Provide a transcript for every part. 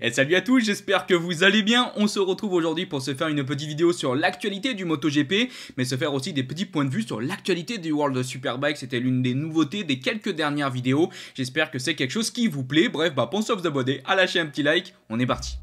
Et salut à tous, j'espère que vous allez bien. On se retrouve aujourd'hui pour se faire une petite vidéo sur l'actualité du MotoGP, mais se faire aussi des petits points de vue sur l'actualité du World Superbike. C'était l'une des nouveautés des quelques dernières vidéos. J'espère que c'est quelque chose qui vous plaît. Bref, bah pensez à vous abonner, à lâcher un petit like. On est parti.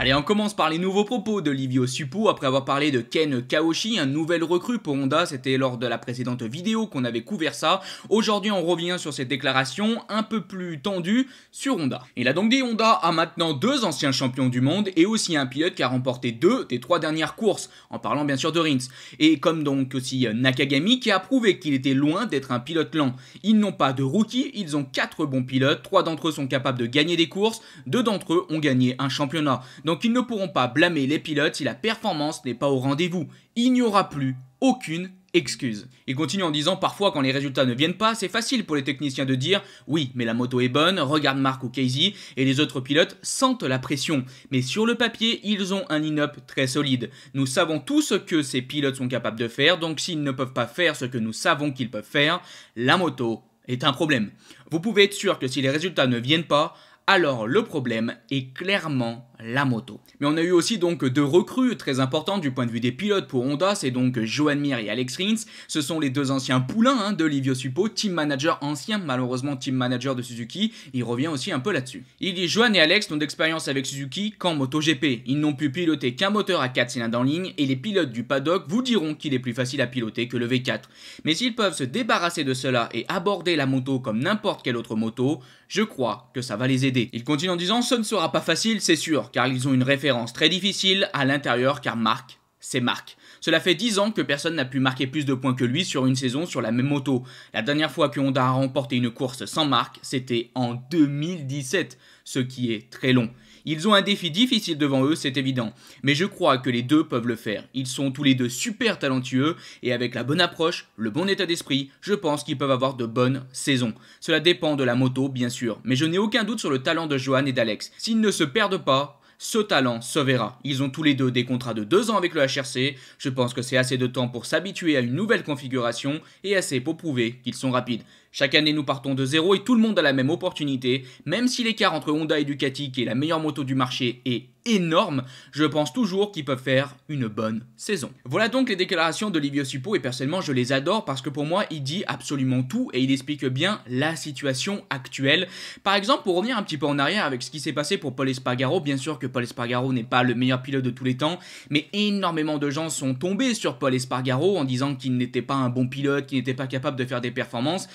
Allez, on commence par les nouveaux propos de Livio Suppo après avoir parlé de Ken Kaoshi, un nouvel recrue pour Honda, c'était lors de la précédente vidéo qu'on avait couvert ça. Aujourd'hui, on revient sur cette déclaration un peu plus tendue sur Honda. Il a donc dit Honda a maintenant deux anciens champions du monde et aussi un pilote qui a remporté deux des trois dernières courses, en parlant bien sûr de Rins. Et comme donc aussi Nakagami qui a prouvé qu'il était loin d'être un pilote lent. Ils n'ont pas de rookie, ils ont quatre bons pilotes, trois d'entre eux sont capables de gagner des courses, deux d'entre eux ont gagné un championnat. Donc ils ne pourront pas blâmer les pilotes si la performance n'est pas au rendez-vous. Il n'y aura plus aucune excuse. Il continue en disant parfois quand les résultats ne viennent pas, c'est facile pour les techniciens de dire oui, mais la moto est bonne, regarde Marc ou Casey et les autres pilotes sentent la pression. Mais sur le papier, ils ont un in-up très solide. Nous savons tout ce que ces pilotes sont capables de faire, donc s'ils ne peuvent pas faire ce que nous savons qu'ils peuvent faire, la moto est un problème. Vous pouvez être sûr que si les résultats ne viennent pas, alors le problème est clairement la moto. Mais on a eu aussi donc deux recrues très importantes du point de vue des pilotes pour Honda, c'est donc Johan Mir et Alex Rins. Ce sont les deux anciens poulains hein, de Livio Suppo, team manager ancien, malheureusement team manager de Suzuki. Il revient aussi un peu là-dessus. Il dit Johan et Alex n'ont d'expérience avec Suzuki qu'en GP Ils n'ont pu piloter qu'un moteur à 4 cylindres en ligne et les pilotes du paddock vous diront qu'il est plus facile à piloter que le V4. Mais s'ils peuvent se débarrasser de cela et aborder la moto comme n'importe quelle autre moto, je crois que ça va les aider. Il continue en disant Ce ne sera pas facile, c'est sûr car ils ont une référence très difficile, à l'intérieur car Marc, c'est Marc. Cela fait 10 ans que personne n'a pu marquer plus de points que lui sur une saison sur la même moto. La dernière fois que Honda a remporté une course sans Marc, c'était en 2017, ce qui est très long. Ils ont un défi difficile devant eux, c'est évident, mais je crois que les deux peuvent le faire. Ils sont tous les deux super talentueux et avec la bonne approche, le bon état d'esprit, je pense qu'ils peuvent avoir de bonnes saisons. Cela dépend de la moto, bien sûr, mais je n'ai aucun doute sur le talent de Johan et d'Alex. S'ils ne se perdent pas, ce talent se verra. Ils ont tous les deux des contrats de 2 ans avec le HRC, je pense que c'est assez de temps pour s'habituer à une nouvelle configuration et assez pour prouver qu'ils sont rapides. Chaque année, nous partons de zéro et tout le monde a la même opportunité. Même si l'écart entre Honda et Ducati, qui est la meilleure moto du marché, est énorme, je pense toujours qu'ils peuvent faire une bonne saison. Voilà donc les déclarations d'Olivio Suppo et personnellement, je les adore parce que pour moi, il dit absolument tout et il explique bien la situation actuelle. Par exemple, pour revenir un petit peu en arrière avec ce qui s'est passé pour Paul Espargaro, bien sûr que Paul Espargaro n'est pas le meilleur pilote de tous les temps, mais énormément de gens sont tombés sur Paul Espargaro en disant qu'il n'était pas un bon pilote, qu'il n'était pas capable de faire des performances.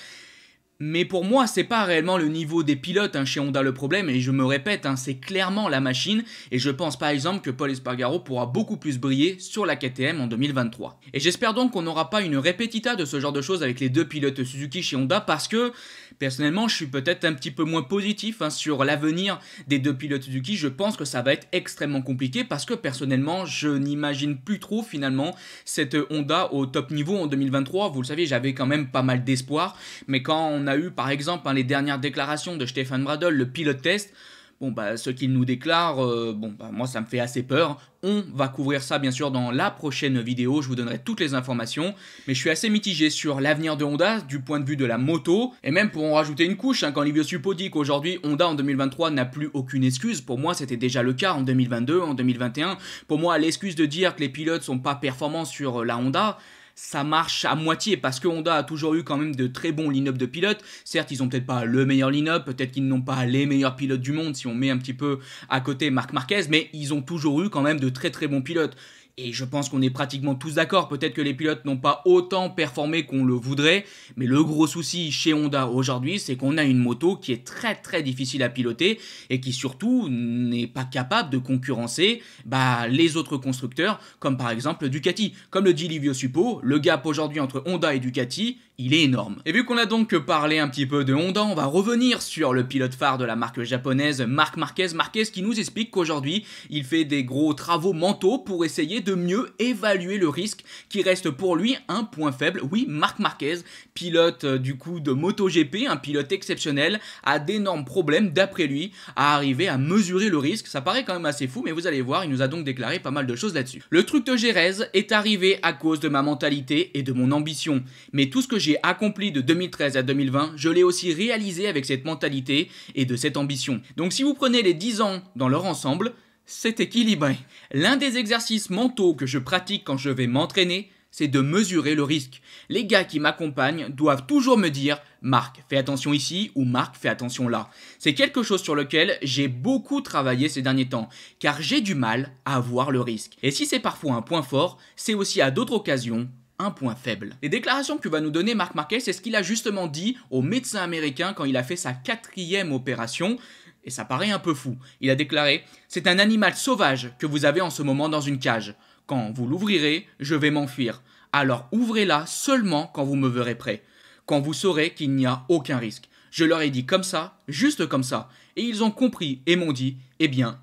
Mais pour moi, c'est pas réellement le niveau des pilotes hein, chez Honda le problème, et je me répète, hein, c'est clairement la machine, et je pense par exemple que Paul Espargaro pourra beaucoup plus briller sur la KTM en 2023. Et j'espère donc qu'on n'aura pas une répétita de ce genre de choses avec les deux pilotes Suzuki chez Honda, parce que Personnellement, je suis peut-être un petit peu moins positif hein, sur l'avenir des deux pilotes du Suzuki. Je pense que ça va être extrêmement compliqué parce que personnellement, je n'imagine plus trop finalement cette Honda au top niveau en 2023. Vous le savez, j'avais quand même pas mal d'espoir. Mais quand on a eu par exemple hein, les dernières déclarations de Stéphane bradl le pilote test, Bon, bah, ce qu'il nous déclare, euh, bon, bah, moi, ça me fait assez peur. On va couvrir ça, bien sûr, dans la prochaine vidéo. Je vous donnerai toutes les informations. Mais je suis assez mitigé sur l'avenir de Honda du point de vue de la moto. Et même pour en rajouter une couche, hein, quand Livio Suppo dit qu'aujourd'hui, Honda en 2023 n'a plus aucune excuse. Pour moi, c'était déjà le cas en 2022, en 2021. Pour moi, l'excuse de dire que les pilotes sont pas performants sur euh, la Honda, ça marche à moitié parce que Honda a toujours eu quand même de très bons line-up de pilotes. Certes, ils ont peut-être pas le meilleur line-up, peut-être qu'ils n'ont pas les meilleurs pilotes du monde si on met un petit peu à côté Marc Marquez, mais ils ont toujours eu quand même de très très bons pilotes. Et je pense qu'on est pratiquement tous d'accord, peut-être que les pilotes n'ont pas autant performé qu'on le voudrait, mais le gros souci chez Honda aujourd'hui, c'est qu'on a une moto qui est très très difficile à piloter et qui surtout n'est pas capable de concurrencer bah, les autres constructeurs, comme par exemple Ducati. Comme le dit Livio Suppo, le gap aujourd'hui entre Honda et Ducati, il est énorme. Et vu qu'on a donc parlé un petit peu de Honda, on va revenir sur le pilote phare de la marque japonaise, Marc Marquez. Marquez qui nous explique qu'aujourd'hui, il fait des gros travaux mentaux pour essayer de mieux évaluer le risque qui reste pour lui un point faible. Oui, Marc Marquez, pilote euh, du coup de MotoGP, un pilote exceptionnel, a d'énormes problèmes d'après lui à arriver à mesurer le risque. Ça paraît quand même assez fou, mais vous allez voir, il nous a donc déclaré pas mal de choses là-dessus. Le truc de Gérez est arrivé à cause de ma mentalité et de mon ambition, mais tout ce que accompli de 2013 à 2020, je l'ai aussi réalisé avec cette mentalité et de cette ambition. Donc si vous prenez les 10 ans dans leur ensemble, c'est équilibré. L'un des exercices mentaux que je pratique quand je vais m'entraîner, c'est de mesurer le risque. Les gars qui m'accompagnent doivent toujours me dire Marc, fais attention ici ou Marc, fais attention là. C'est quelque chose sur lequel j'ai beaucoup travaillé ces derniers temps, car j'ai du mal à voir le risque. Et si c'est parfois un point fort, c'est aussi à d'autres occasions un point faible. Les déclarations que va nous donner Marc Marquez, c'est ce qu'il a justement dit au médecin américain quand il a fait sa quatrième opération. Et ça paraît un peu fou. Il a déclaré C'est un animal sauvage que vous avez en ce moment dans une cage. Quand vous l'ouvrirez, je vais m'enfuir. Alors ouvrez-la seulement quand vous me verrez prêt. Quand vous saurez qu'il n'y a aucun risque. Je leur ai dit comme ça, juste comme ça. Et ils ont compris et m'ont dit Eh bien,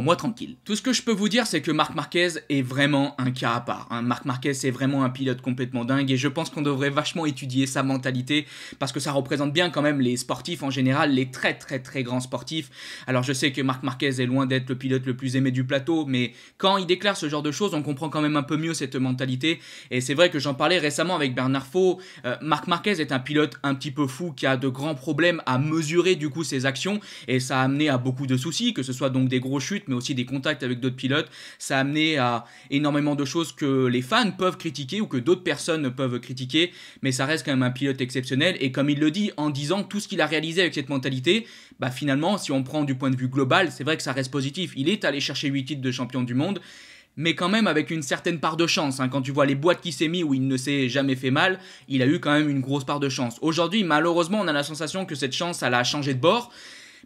moi tranquille. Tout ce que je peux vous dire, c'est que Marc Marquez est vraiment un cas à part. Hein. Marc Marquez est vraiment un pilote complètement dingue et je pense qu'on devrait vachement étudier sa mentalité parce que ça représente bien quand même les sportifs en général, les très très très grands sportifs. Alors je sais que Marc Marquez est loin d'être le pilote le plus aimé du plateau, mais quand il déclare ce genre de choses, on comprend quand même un peu mieux cette mentalité. Et c'est vrai que j'en parlais récemment avec Bernard Faux. Euh, Marc Marquez est un pilote un petit peu fou qui a de grands problèmes à mesurer du coup ses actions et ça a amené à beaucoup de soucis, que ce soit donc des gros chutes, mais aussi des contacts avec d'autres pilotes. Ça a amené à énormément de choses que les fans peuvent critiquer ou que d'autres personnes peuvent critiquer, mais ça reste quand même un pilote exceptionnel. Et comme il le dit, en disant tout ce qu'il a réalisé avec cette mentalité, bah finalement, si on prend du point de vue global, c'est vrai que ça reste positif. Il est allé chercher 8 titres de champion du monde mais quand même avec une certaine part de chance. Hein. Quand tu vois les boîtes qui s'est mis où il ne s'est jamais fait mal, il a eu quand même une grosse part de chance. Aujourd'hui, malheureusement, on a la sensation que cette chance, elle a changé de bord.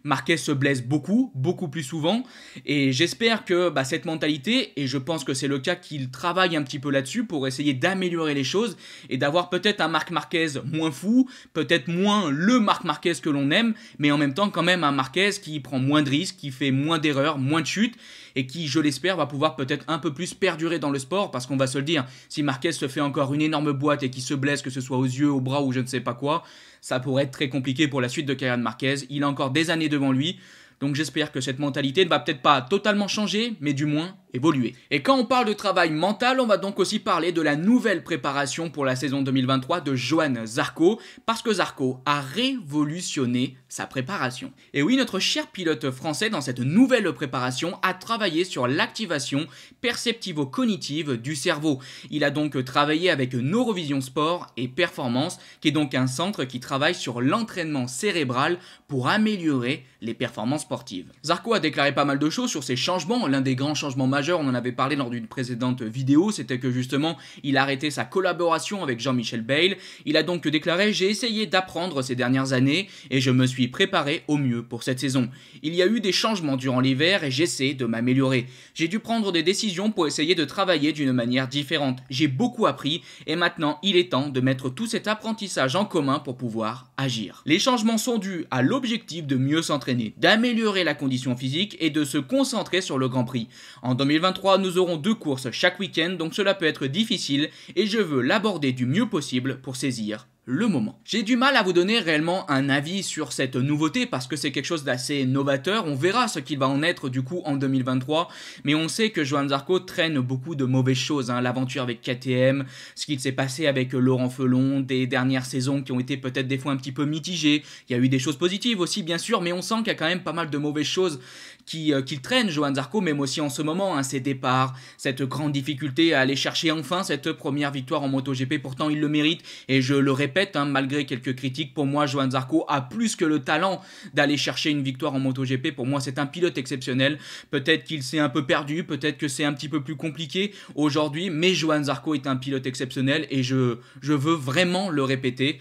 Marquez se blesse beaucoup, beaucoup plus souvent. Et j'espère que bah, cette mentalité, et je pense que c'est le cas qu'il travaille un petit peu là-dessus pour essayer d'améliorer les choses et d'avoir peut-être un Marc Marquez moins fou, peut-être moins le Marc Marquez que l'on aime, mais en même temps quand même un Marquez qui prend moins de risques, qui fait moins d'erreurs, moins de chutes et qui, je l'espère, va pouvoir peut-être un peu plus perdurer dans le sport parce qu'on va se le dire, si Marquez se fait encore une énorme boîte et qu'il se blesse, que ce soit aux yeux, aux bras ou je ne sais pas quoi, ça pourrait être très compliqué pour la suite de Kylian Marquez. Il a encore des années devant lui. Donc j'espère que cette mentalité ne va peut-être pas totalement changer, mais du moins évoluer. Et quand on parle de travail mental, on va donc aussi parler de la nouvelle préparation pour la saison 2023 de Johan Zarco, parce que Zarco a révolutionné sa préparation. Et oui, notre cher pilote français, dans cette nouvelle préparation, a travaillé sur l'activation perceptivo-cognitive du cerveau. Il a donc travaillé avec Neurovision Sport et Performance, qui est donc un centre qui travaille sur l'entraînement cérébral pour améliorer les performances sportives. Zarco a déclaré pas mal de choses sur ces changements, l'un des grands changements majeurs on en avait parlé lors d'une précédente vidéo, c'était que justement il arrêtait sa collaboration avec Jean-Michel Bale. Il a donc déclaré J'ai essayé d'apprendre ces dernières années et je me suis préparé au mieux pour cette saison. Il y a eu des changements durant l'hiver et j'essaie de m'améliorer. J'ai dû prendre des décisions pour essayer de travailler d'une manière différente. J'ai beaucoup appris et maintenant il est temps de mettre tout cet apprentissage en commun pour pouvoir agir. Les changements sont dus à l'objectif de mieux s'entraîner, d'améliorer la condition physique et de se concentrer sur le Grand Prix. En 2023, nous aurons deux courses chaque week-end, donc cela peut être difficile et je veux l'aborder du mieux possible pour saisir le moment. J'ai du mal à vous donner réellement un avis sur cette nouveauté parce que c'est quelque chose d'assez novateur. On verra ce qu'il va en être du coup en 2023, mais on sait que Johan Zarco traîne beaucoup de mauvaises choses. Hein. L'aventure avec KTM, ce qu'il s'est passé avec Laurent Felon, des dernières saisons qui ont été peut-être des fois un petit peu mitigées. Il y a eu des choses positives aussi, bien sûr, mais on sent qu'il y a quand même pas mal de mauvaises choses qui, euh, qui traînent Johan Zarco, même aussi en ce moment, hein, ses départs, cette grande difficulté à aller chercher enfin cette première victoire en MotoGP. Pourtant, il le mérite et je le répète Hein, malgré quelques critiques, pour moi, Johan Zarco a plus que le talent d'aller chercher une victoire en MotoGP. Pour moi, c'est un pilote exceptionnel. Peut-être qu'il s'est un peu perdu, peut-être que c'est un petit peu plus compliqué aujourd'hui, mais Johan Zarco est un pilote exceptionnel et je, je veux vraiment le répéter.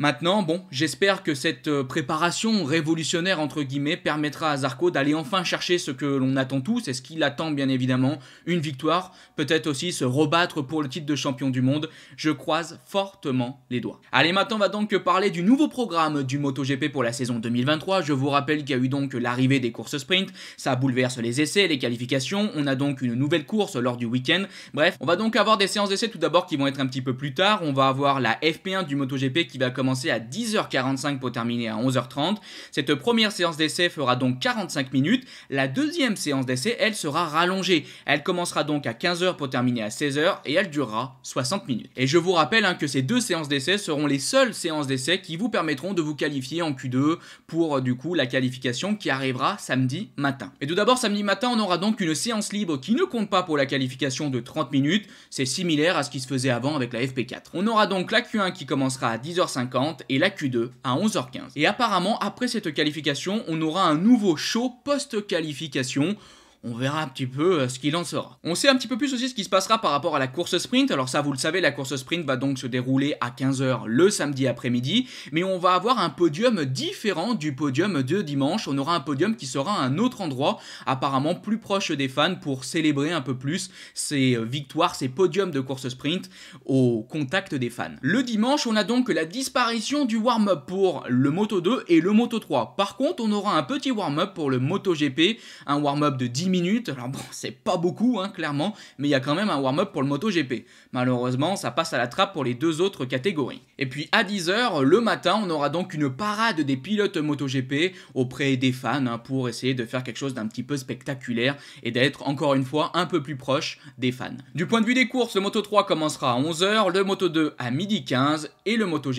Maintenant, bon, j'espère que cette euh, préparation révolutionnaire entre guillemets permettra à Zarco d'aller enfin chercher ce que l'on attend tous et ce qu'il attend bien évidemment, une victoire, peut-être aussi se rebattre pour le titre de champion du monde. Je croise fortement les doigts. Allez, maintenant on va donc parler du nouveau programme du MotoGP pour la saison 2023. Je vous rappelle qu'il y a eu donc l'arrivée des courses sprint, ça bouleverse les essais, les qualifications, on a donc une nouvelle course lors du week-end. Bref, on va donc avoir des séances d'essais tout d'abord qui vont être un petit peu plus tard. On va avoir la FP1 du MotoGP qui va commencer à 10h45 pour terminer à 11h30. Cette première séance d'essai fera donc 45 minutes. La deuxième séance d'essai, elle, sera rallongée. Elle commencera donc à 15h pour terminer à 16h et elle durera 60 minutes. Et je vous rappelle hein, que ces deux séances d'essai seront les seules séances d'essai qui vous permettront de vous qualifier en Q2 pour euh, du coup la qualification qui arrivera samedi matin. Et tout d'abord, samedi matin, on aura donc une séance libre qui ne compte pas pour la qualification de 30 minutes. C'est similaire à ce qui se faisait avant avec la FP4. On aura donc la Q1 qui commencera à 10h50 et la Q2 à 11h15. Et apparemment, après cette qualification, on aura un nouveau show post-qualification on verra un petit peu euh, ce qu'il en sera. On sait un petit peu plus aussi ce qui se passera par rapport à la course sprint. Alors ça, vous le savez, la course sprint va donc se dérouler à 15h le samedi après-midi, mais on va avoir un podium différent du podium de dimanche. On aura un podium qui sera à un autre endroit, apparemment plus proche des fans pour célébrer un peu plus ces euh, victoires, ces podiums de course sprint au contact des fans. Le dimanche, on a donc la disparition du warm-up pour le Moto 2 et le Moto 3. Par contre, on aura un petit warm-up pour le Moto GP, un warm-up de 10 minutes. Alors bon, c'est pas beaucoup, hein, clairement, mais il y a quand même un warm-up pour le MotoGP. Malheureusement, ça passe à la trappe pour les deux autres catégories. Et puis à 10h le matin, on aura donc une parade des pilotes MotoGP auprès des fans hein, pour essayer de faire quelque chose d'un petit peu spectaculaire et d'être encore une fois un peu plus proche des fans. Du point de vue des courses, le Moto 3 commencera à 11h, le Moto 2 à 12h15 et le Moto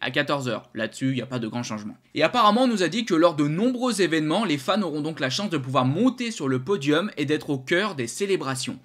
à 14h. Là-dessus, il n'y a pas de grand changement. Et apparemment, on nous a dit que lors de nombreux événements, les fans auront donc la chance de pouvoir monter sur le podium et d'être au cœur des célébrations.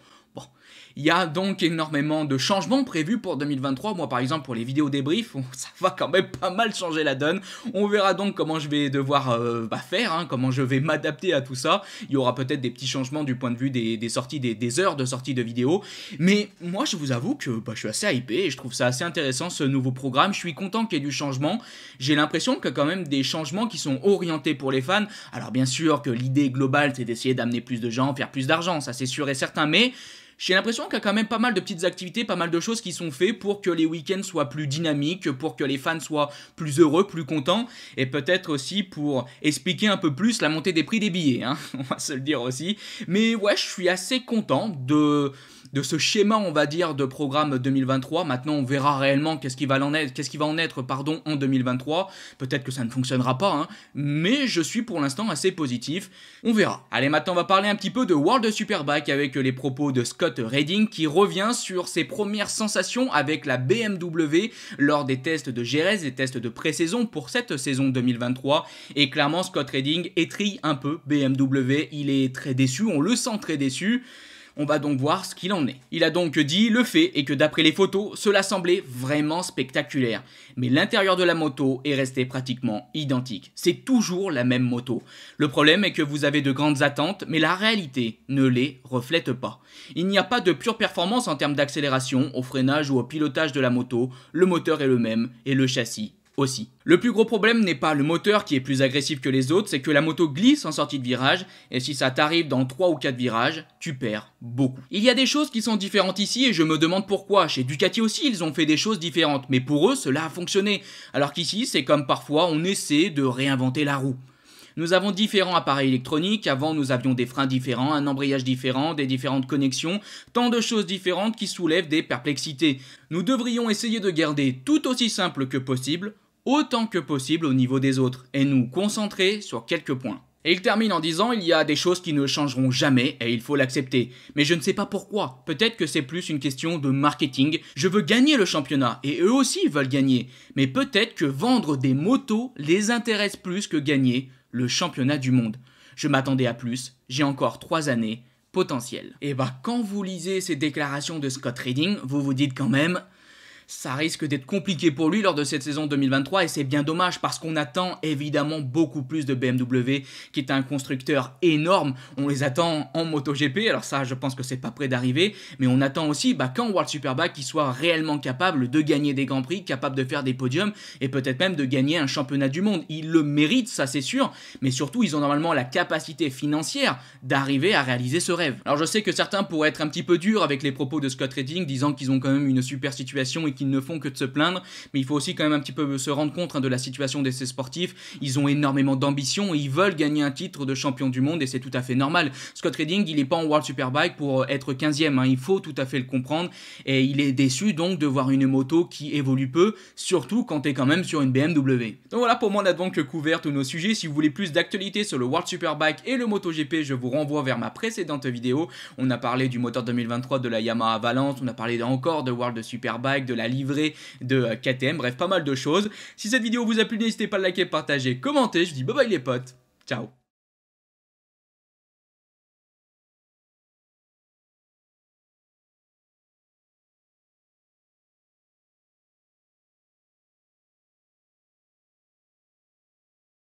Il y a donc énormément de changements prévus pour 2023. Moi, par exemple, pour les vidéos débriefs, ça va quand même pas mal changer la donne. On verra donc comment je vais devoir euh, bah, faire, hein, comment je vais m'adapter à tout ça. Il y aura peut-être des petits changements du point de vue des, sorties, des, heures de sortie de vidéos. Mais moi, je vous avoue que bah, je suis assez hypé et je trouve ça assez intéressant ce nouveau programme. Je suis content qu'il y ait du changement. J'ai l'impression qu'il y a quand même des changements qui sont orientés pour les fans. Alors, bien sûr que l'idée globale, c'est d'essayer d'amener plus de gens, faire plus d'argent, ça c'est sûr et certain. Mais j'ai l'impression qu'il y a quand même pas mal de petites activités, pas mal de choses qui sont faites pour que les week-ends soient plus dynamiques, pour que les fans soient plus heureux, plus contents, et peut-être aussi pour expliquer un peu plus la montée des prix des billets, hein on va se le dire aussi. Mais ouais, je suis assez content de de ce schéma, on va dire, de programme 2023. Maintenant, on verra réellement qu'est-ce qui va en être, qu'est-ce va en être, pardon, en 2023. Peut-être que ça ne fonctionnera pas, hein. mais je suis pour l'instant assez positif. On verra. Allez, maintenant, on va parler un petit peu de World Superbike avec les propos de Scott Redding qui revient sur ses premières sensations avec la BMW lors des tests de GRS, des tests de pré-saison pour cette saison 2023. Et clairement, Scott Redding étrille un peu BMW. Il est très déçu, on le sent très déçu. On va donc voir ce qu'il en est. Il a donc dit le fait est que d'après les photos, cela semblait vraiment spectaculaire. Mais l'intérieur de la moto est resté pratiquement identique. C'est toujours la même moto. Le problème est que vous avez de grandes attentes, mais la réalité ne les reflète pas. Il n'y a pas de pure performance en termes d'accélération, au freinage ou au pilotage de la moto. Le moteur est le même et le châssis aussi. Le plus gros problème n'est pas le moteur qui est plus agressif que les autres, c'est que la moto glisse en sortie de virage, et si ça t'arrive dans 3 ou 4 virages, tu perds beaucoup. Il y a des choses qui sont différentes ici, et je me demande pourquoi. Chez Ducati aussi, ils ont fait des choses différentes, mais pour eux, cela a fonctionné. Alors qu'ici, c'est comme parfois, on essaie de réinventer la roue. Nous avons différents appareils électroniques, avant nous avions des freins différents, un embrayage différent, des différentes connexions, tant de choses différentes qui soulèvent des perplexités. Nous devrions essayer de garder tout aussi simple que possible autant que possible au niveau des autres et nous concentrer sur quelques points. Et il termine en disant il y a des choses qui ne changeront jamais et il faut l'accepter. Mais je ne sais pas pourquoi. Peut-être que c'est plus une question de marketing. Je veux gagner le championnat et eux aussi veulent gagner. Mais peut-être que vendre des motos les intéresse plus que gagner le championnat du monde. Je m'attendais à plus. J'ai encore trois années potentielles. Et eh bah ben, quand vous lisez ces déclarations de Scott Reading, vous vous dites quand même ça risque d'être compliqué pour lui lors de cette saison 2023 et c'est bien dommage parce qu'on attend évidemment beaucoup plus de BMW qui est un constructeur énorme. On les attend en MotoGP, alors ça je pense que c'est pas prêt d'arriver, mais on attend aussi bah, qu'en World Superbike qui soit réellement capable de gagner des Grands Prix, capable de faire des podiums et peut-être même de gagner un championnat du monde. Ils le méritent, ça c'est sûr, mais surtout ils ont normalement la capacité financière d'arriver à réaliser ce rêve. Alors je sais que certains pourraient être un petit peu durs avec les propos de Scott Redding disant qu'ils ont quand même une super situation et qu'ils ne font que de se plaindre, mais il faut aussi quand même un petit peu se rendre compte hein, de la situation de ces sportifs. Ils ont énormément d'ambition, ils veulent gagner un titre de champion du monde et c'est tout à fait normal. Scott Redding, il est pas en World Superbike pour euh, être 15e, hein. il faut tout à fait le comprendre et il est déçu donc de voir une moto qui évolue peu, surtout quand tu es quand même sur une BMW. Donc voilà pour moi on a donc couvert tous nos sujets. Si vous voulez plus d'actualités sur le World Superbike et le MotoGP, je vous renvoie vers ma précédente vidéo. On a parlé du moteur 2023 de la Yamaha Valence, on a parlé encore de World Superbike, de la livré livrée de euh, KTM, bref, pas mal de choses. Si cette vidéo vous a plu, n'hésitez pas à liker, partager, commenter. Je vous dis bye bye les potes. Ciao